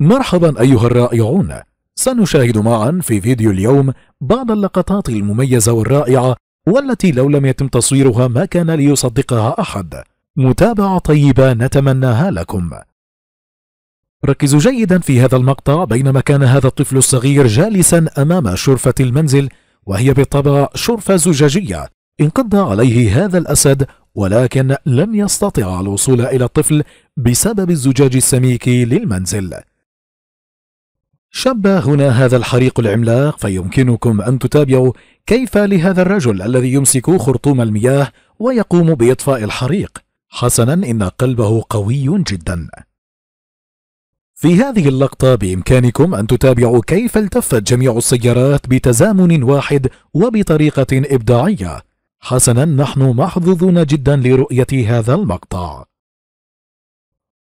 مرحبا أيها الرائعون سنشاهد معا في فيديو اليوم بعض اللقطات المميزة والرائعة والتي لو لم يتم تصويرها ما كان ليصدقها أحد متابعة طيبة نتمناها لكم ركزوا جيدا في هذا المقطع بينما كان هذا الطفل الصغير جالسا أمام شرفة المنزل وهي بالطبع شرفة زجاجية انقض عليه هذا الأسد ولكن لم يستطع الوصول إلى الطفل بسبب الزجاج السميك للمنزل شب هنا هذا الحريق العملاق فيمكنكم أن تتابعوا كيف لهذا الرجل الذي يمسك خرطوم المياه ويقوم بإطفاء الحريق حسنا إن قلبه قوي جدا في هذه اللقطة بإمكانكم أن تتابعوا كيف التفت جميع السيارات بتزامن واحد وبطريقة إبداعية حسنا نحن محظوظون جدا لرؤية هذا المقطع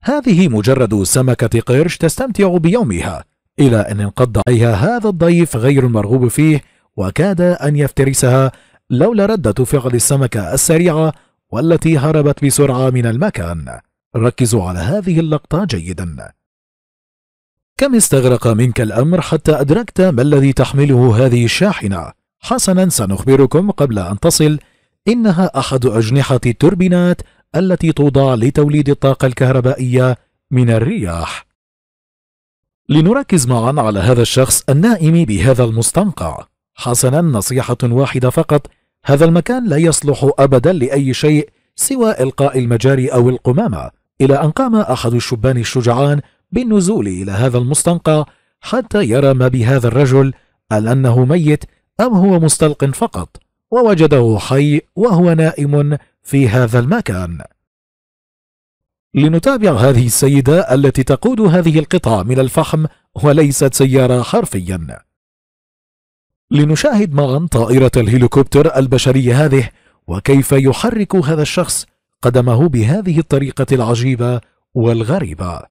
هذه مجرد سمكة قرش تستمتع بيومها إلى أن انقض عليها هذا الضيف غير المرغوب فيه وكاد أن يفترسها لولا ردة فعل السمكة السريعة والتي هربت بسرعة من المكان ركزوا على هذه اللقطة جيدا كم استغرق منك الأمر حتى أدركت ما الذي تحمله هذه الشاحنة حسنا سنخبركم قبل أن تصل إنها أحد أجنحة التوربينات التي توضع لتوليد الطاقة الكهربائية من الرياح لنركز معا على هذا الشخص النائم بهذا المستنقع حسنا نصيحة واحدة فقط هذا المكان لا يصلح أبدا لأي شيء سوى إلقاء المجاري أو القمامة إلى أن قام أحد الشبان الشجعان بالنزول إلى هذا المستنقع حتى يرى ما بهذا الرجل هل أنه ميت أم هو مستلق فقط ووجده حي وهو نائم في هذا المكان لنتابع هذه السيدة التي تقود هذه القطعة من الفحم وليست سيارة حرفيا لنشاهد معا طائرة الهليكوبتر البشرية هذه وكيف يحرك هذا الشخص قدمه بهذه الطريقة العجيبة والغريبة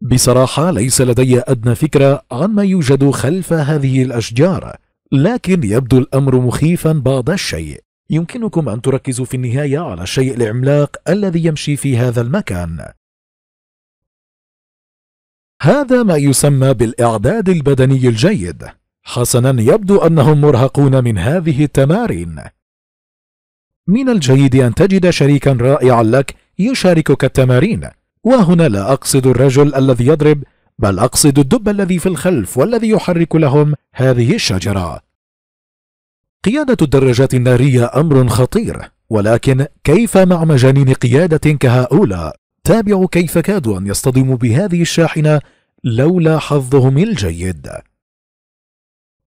بصراحة ليس لدي أدنى فكرة عن ما يوجد خلف هذه الأشجار لكن يبدو الأمر مخيفا بعض الشيء يمكنكم أن تركزوا في النهاية على الشيء العملاق الذي يمشي في هذا المكان هذا ما يسمى بالإعداد البدني الجيد حسنا يبدو أنهم مرهقون من هذه التمارين من الجيد أن تجد شريكا رائعا لك يشاركك التمارين وهنا لا أقصد الرجل الذي يضرب بل أقصد الدب الذي في الخلف والذي يحرك لهم هذه الشجرة قيادة الدراجات النارية أمر خطير ولكن كيف مع مجانين قيادة كهؤلاء تابعوا كيف كادوا أن يصطدموا بهذه الشاحنة لولا حظهم الجيد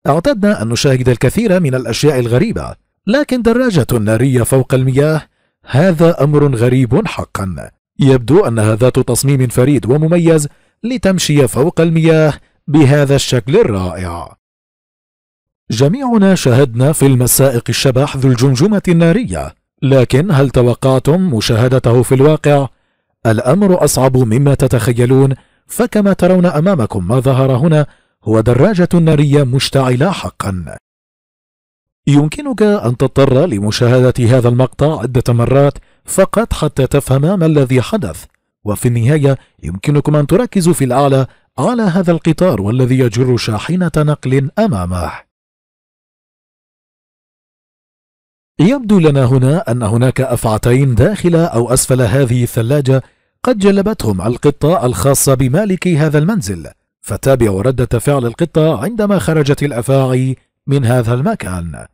اعتدنا أن نشاهد الكثير من الأشياء الغريبة لكن دراجة نارية فوق المياه هذا أمر غريب حقا يبدو أنها ذات تصميم فريد ومميز لتمشي فوق المياه بهذا الشكل الرائع جميعنا شاهدنا فيلم السائق الشبح ذو الجمجمة النارية لكن هل توقعتم مشاهدته في الواقع؟ الأمر أصعب مما تتخيلون فكما ترون أمامكم ما ظهر هنا هو دراجة نارية مشتعلة حقا يمكنك أن تضطر لمشاهدة هذا المقطع عدة مرات فقط حتى تفهم ما الذي حدث وفي النهاية يمكنكم أن تركزوا في الأعلى على هذا القطار والذي يجر شاحنة نقل أمامه يبدو لنا هنا أن هناك أفعتين داخل أو أسفل هذه الثلاجة قد جلبتهم القطة الخاصة بمالك هذا المنزل فتابعوا ردة فعل القطة عندما خرجت الأفاعي من هذا المكان